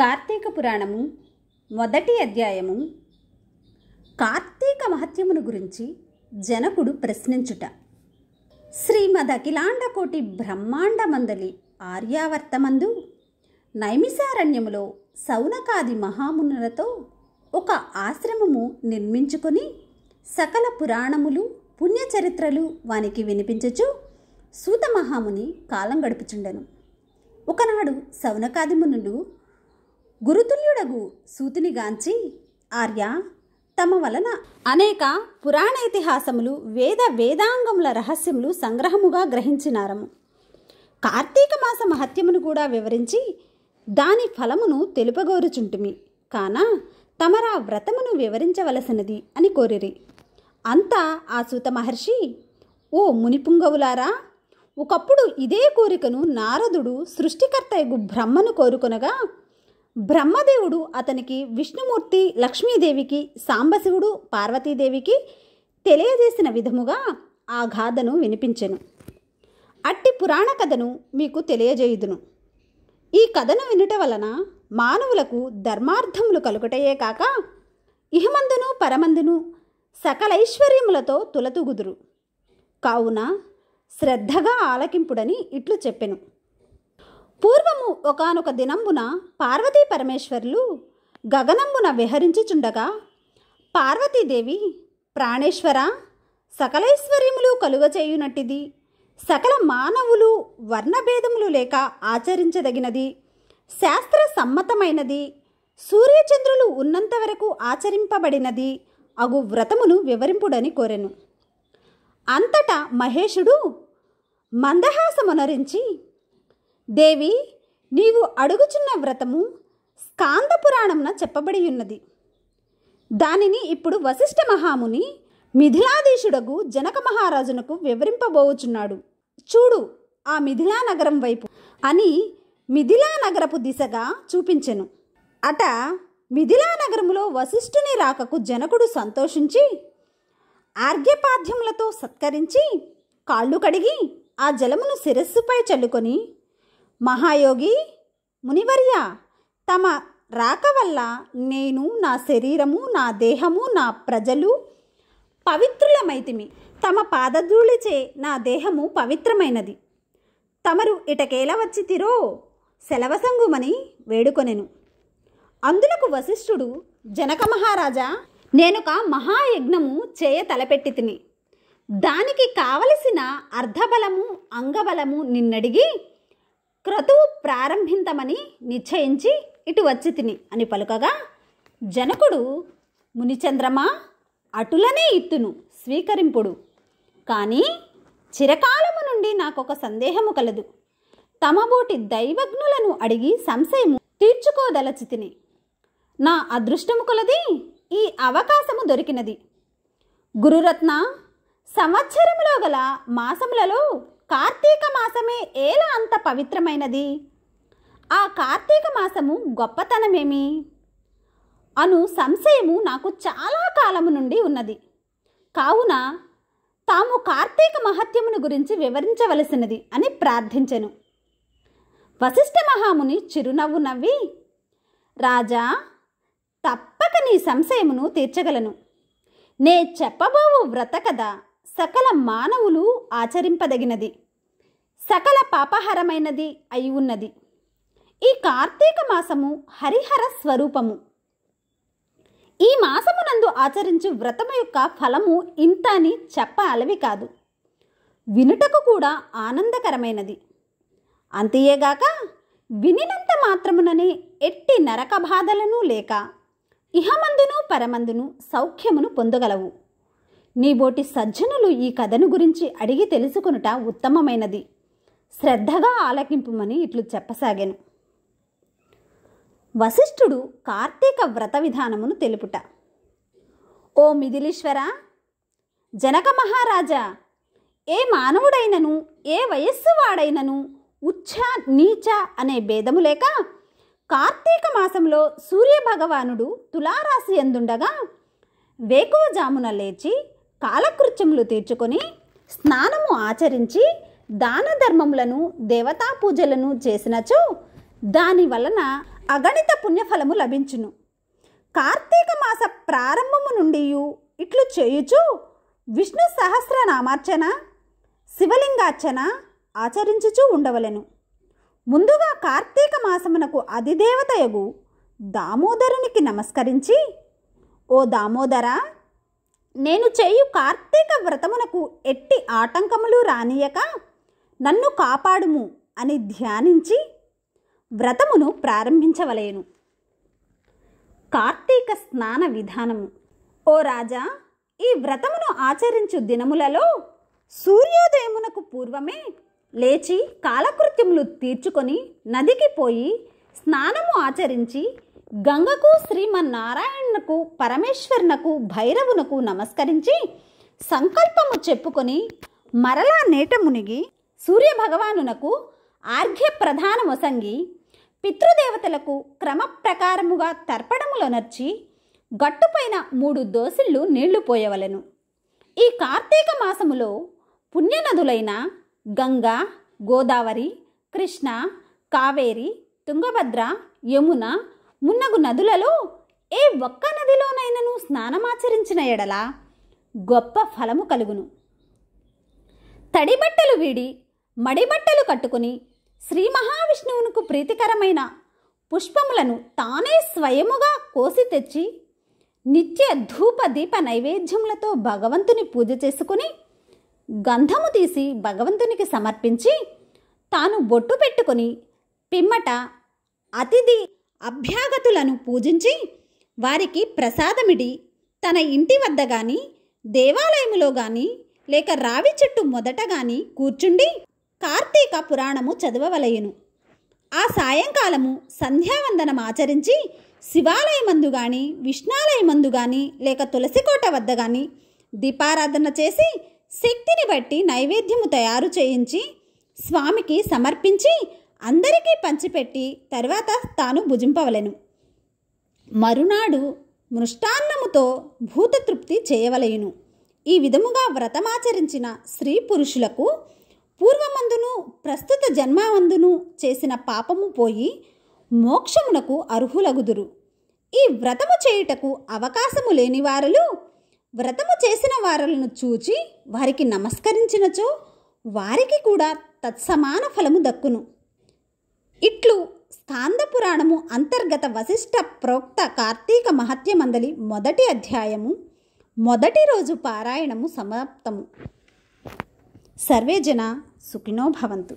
కార్తీక పురాణము మొదటి అధ్యాయము కార్తీక మహత్యమును గురించి జనకుడు ప్రశ్నించుట బ్రహ్మాండ మందలి ఆర్యావర్తమందు నైమిసారణ్యములో సౌనకాది మహామునులతో ఒక ఆశ్రమము నిర్మించుకొని సకల పురాణములు పుణ్యచరిత్రలు వానికి వినిపించచు సూత మహాముని కాలం గడుపుచుండెను ఒకనాడు సౌనకాది మునులు గురుతుల్యుడగు గాంచి ఆర్య తమ వలన అనేక పురాణ ఇతిహాసములు వేద వేదాంగముల రహస్యములు సంగ్రహముగా గ్రహించినారము కార్తీక మాస మహత్యమును కూడా వివరించి దాని ఫలమును తెలుపగోరుచుంటుమి కాన తమరా వ్రతమును వివరించవలసినది అని కోరిరి అంతా ఆ సూత మహర్షి ఓ మునిపుంగవులారా ఒకప్పుడు ఇదే కోరికను నారదుడు సృష్టికర్త బ్రహ్మను కోరుకొనగా బ్రహ్మదేవుడు అతనికి విష్ణుమూర్తి లక్ష్మీదేవికి సాంబశివుడు పార్వతీదేవికి తెలియజేసిన విధముగా ఆ గాథను వినిపించెను అట్టి పురాణ కథను మీకు తెలియజేయుదును ఈ కథను వినుట వలన మానవులకు ధర్మార్థములు కలుగుటయే కాక ఇహమందును పరమందును సకలైశ్వర్యములతో తులతుగుదురు కావున శ్రద్ధగా ఆలకింపుడని ఇట్లు చెప్పెను పూర్వము ఒకనొక దినంబున పార్వతీ పరమేశ్వరులు గగనంబున విహరించుచుండగా పార్వతీదేవి ప్రాణేశ్వర సకలైశ్వర్యములు కలుగచేయునట్టిది సకల మానవులు వర్ణభేదములు లేక ఆచరించదగినది శాస్త్ర సమ్మతమైనది సూర్యచంద్రులు ఉన్నంత వరకు ఆచరింపబడినది అగు వ్రతమును వివరింపుడని కోరెను అంతటా మహేషుడు మందహాసమునరించి దేవి నీవు అడుగుచున్న వ్రతము స్కాంద పురాణంన చెప్పబడి ఉన్నది దానిని ఇప్పుడు వశిష్ఠ మహాముని మిథిలాధీశుడకు జనక మహారాజునకు వివరింపబోచున్నాడు చూడు ఆ మిథిలా నగరం వైపు అని మిథిలా నగరపు దిశగా చూపించెను అట మిథిలా నగరములో వశిష్ఠుని రాకకు జనకుడు సంతోషించి ఆర్ఘ్యపాద్యములతో సత్కరించి కాళ్ళు కడిగి ఆ జలమును శిరస్సుపై చల్లుకొని మహాయోగి మునివర్య తమ రాక వల్ల నేను నా శరీరము నా దేహము నా ప్రజలు పవిత్రులమైతిమి తమ పాదధూళిచే నా దేహము పవిత్రమైనది తమరు ఇటకేల వచ్చితిరో సెలవసంగుమని వేడుకొనెను అందులకు వశిష్ఠుడు జనక మహారాజా నేనొక మహాయజ్ఞము చేయ తలపెట్టి దానికి కావలసిన అర్ధబలము అంగబలము నిన్నడిగి క్రతువు ప్రారంభింతమని నిశ్చయించి ఇటు వచ్చి తిని అని పలుకగా జనకుడు మునిచంద్రమా అటులనే ఇత్తును స్వీకరింపుడు కానీ చిరకాలము నుండి నాకొక సందేహము కలదు తమబోటి దైవజ్ఞులను అడిగి సంశయము తిని నా అదృష్టము కొలది ఈ అవకాశము దొరికినది గురురత్న సంవత్సరములో గల మాసములలో కార్తీక మాసమే ఎలా అంత పవిత్రమైనది ఆ కార్తీక మాసము గొప్పతనమేమి అను సంశయము నాకు చాలా కాలము నుండి ఉన్నది కావున తాము కార్తీక మహత్యమును గురించి వివరించవలసినది అని ప్రార్థించెను వశిష్ఠ మహాముని చిరునవ్వు నవ్వి రాజా తప్పక నీ సంశయమును తీర్చగలను నే చెప్పబోవు వ్రత కదా సకల మానవులు ఆచరింపదగినది సకల పాపహరమైనది అయి ఉన్నది ఈ కార్తీక మాసము హరిహర స్వరూపము ఈ మాసమునందు ఆచరించు వ్రతము యొక్క ఫలము ఇంత అని చెప్ప అలవి కాదు వినుటకు కూడా ఆనందకరమైనది అంతేగాక వినినంత మాత్రముననే ఎట్టి నరక బాధలను లేక ఇహమందును పరమందును సౌఖ్యమును పొందగలవు నీబోటి సజ్జనులు ఈ కథను గురించి అడిగి తెలుసుకునుట ఉత్తమమైనది శ్రద్ధగా ఆలకింపుమని ఇట్లు చెప్పసాగాను వశిష్ఠుడు కార్తీక వ్రత విధానమును తెలుపుట ఓ మిథిలీశ్వర జనక మహారాజా ఏ మానవుడైనను ఏ వయస్సు వాడైనను ఉచ్చ నీచ అనే భేదము లేక కార్తీక మాసంలో సూర్యభగవానుడు తులారాశి ఎందుండగా వేకువజామున లేచి కాలకృత్యములు తీర్చుకొని స్నానము ఆచరించి దాన ధర్మములను దేవతా పూజలను చేసినచో దాని వలన అగణిత పుణ్యఫలము లభించును కార్తీక మాస ప్రారంభము నుండి ఇట్లు చేయుచు విష్ణు సహస్రనామార్చన శివలింగార్చన ఆచరించుచూ ఉండవలెను ముందుగా కార్తీక మాసమునకు అధిదేవతయగు దామోదరునికి నమస్కరించి ఓ దామోదరా నేను చేయు కార్తీక వ్రతమునకు ఎట్టి ఆటంకములు రానియక నన్ను కాపాడుము అని ధ్యానించి వ్రతమును ప్రారంభించవలేను కార్తీక స్నాన విధానము ఓ రాజా ఈ వ్రతమును ఆచరించు దినములలో సూర్యోదయమునకు పూర్వమే లేచి కాలకృత్యములు తీర్చుకొని నదికి పోయి స్నానము ఆచరించి గంగకు శ్రీమన్నారాయణకు పరమేశ్వరునకు భైరవునకు నమస్కరించి సంకల్పము చెప్పుకొని మరలా నేట మునిగి సూర్యభగవానునకు ఆర్ఘ్య ప్రధానమొసంగి పితృదేవతలకు క్రమ ప్రకారముగా తర్పణములొనర్చి గట్టుపైన మూడు దోసిళ్ళు నీళ్లు పోయవలెను ఈ కార్తీక మాసములో పుణ్యనదులైన గంగా గోదావరి కృష్ణ కావేరి తుంగభద్ర యమున మున్నగు నదులలో ఏ ఒక్క నదిలోనైనను స్నానమాచరించిన ఎడల గొప్ప ఫలము కలుగును తడిబట్టలు వీడి మడిబట్టలు కట్టుకుని శ్రీ మహావిష్ణువునకు ప్రీతికరమైన పుష్పములను తానే స్వయముగా కోసి తెచ్చి నిత్య ధూప దీప నైవేద్యములతో భగవంతుని పూజ చేసుకుని గంధము తీసి భగవంతునికి సమర్పించి తాను బొట్టు పెట్టుకుని పిమ్మట అతిథి అభ్యాగతులను పూజించి వారికి ప్రసాదమిడి తన ఇంటి వద్ద కానీ దేవాలయములో కానీ లేక రావి చెట్టు మొదట కానీ కూర్చుండి కార్తీక పురాణము చదవవలయును ఆ సాయంకాలము సంధ్యావందనం ఆచరించి శివాలయమందు గాని విష్ణాలయమందు కానీ లేక తులసికోట వద్ద కానీ దీపారాధన చేసి శక్తిని బట్టి నైవేద్యము తయారు చేయించి స్వామికి సమర్పించి అందరికీ పంచిపెట్టి తర్వాత తాను భుజింపవలెను మరునాడు మృష్టాన్నముతో భూతతృప్తి చేయవలయును ఈ విధముగా వ్రతమాచరించిన స్త్రీ పురుషులకు పూర్వమందును ప్రస్తుత జన్మవందును చేసిన పాపము పోయి మోక్షమునకు అర్హులగుదురు ఈ వ్రతము చేయుటకు అవకాశము లేని వారలు వ్రతము చేసిన వారలను చూచి వారికి నమస్కరించినచో వారికి కూడా తత్సమాన ఫలము దక్కును ఇట్లు స్కాందపురాణము అంతర్గత వశిష్ట ప్రోక్త కార్తీక మహత్యమందలి మొదటి అధ్యాయము మొదటి రోజు పారాయణము సమాప్తము సర్వేజన సుఖినో భవంతు